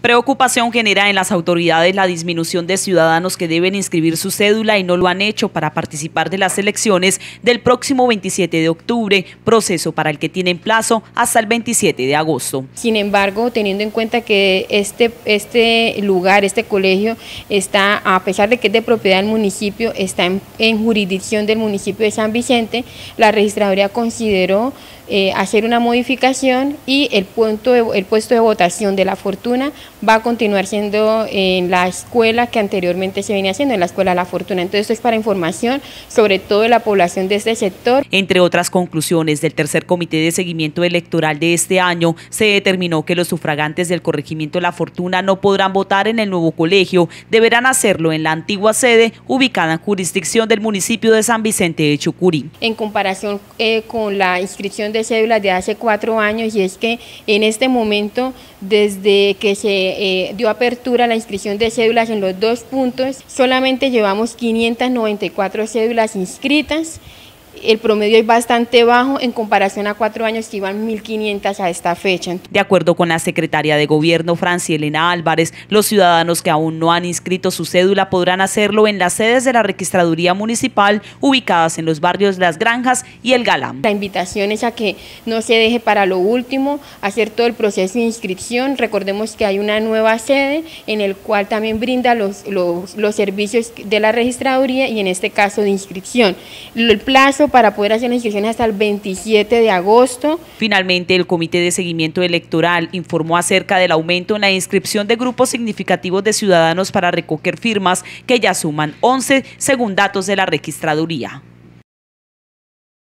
Preocupación genera en las autoridades la disminución de ciudadanos que deben inscribir su cédula y no lo han hecho para participar de las elecciones del próximo 27 de octubre, proceso para el que tienen plazo hasta el 27 de agosto. Sin embargo, teniendo en cuenta que este, este lugar, este colegio, está, a pesar de que es de propiedad del municipio, está en, jurisdicción del municipio de San Vicente, la registraduría consideró eh, hacer una modificación y el, punto el puesto de votación de la fortuna va a continuar siendo en la escuela que anteriormente se venía haciendo, en la Escuela La Fortuna. Entonces esto es para información sobre todo de la población de este sector. Entre otras conclusiones del tercer comité de seguimiento electoral de este año, se determinó que los sufragantes del corregimiento La Fortuna no podrán votar en el nuevo colegio, deberán hacerlo en la antigua sede ubicada en jurisdicción del municipio de San Vicente de Chucurí. En comparación eh, con la inscripción de cédulas de hace cuatro años y es que en este momento desde que se eh, dio apertura a la inscripción de cédulas en los dos puntos. Solamente llevamos 594 cédulas inscritas el promedio es bastante bajo en comparación a cuatro años que iban 1.500 a esta fecha. De acuerdo con la secretaria de Gobierno, Francia Elena Álvarez, los ciudadanos que aún no han inscrito su cédula podrán hacerlo en las sedes de la registraduría municipal ubicadas en los barrios Las Granjas y El Galán. La invitación es a que no se deje para lo último hacer todo el proceso de inscripción. Recordemos que hay una nueva sede en el cual también brinda los, los, los servicios de la registraduría y en este caso de inscripción. El plazo para poder hacer inscripciones hasta el 27 de agosto. Finalmente, el Comité de Seguimiento Electoral informó acerca del aumento en la inscripción de grupos significativos de ciudadanos para recoger firmas que ya suman 11 según datos de la registraduría.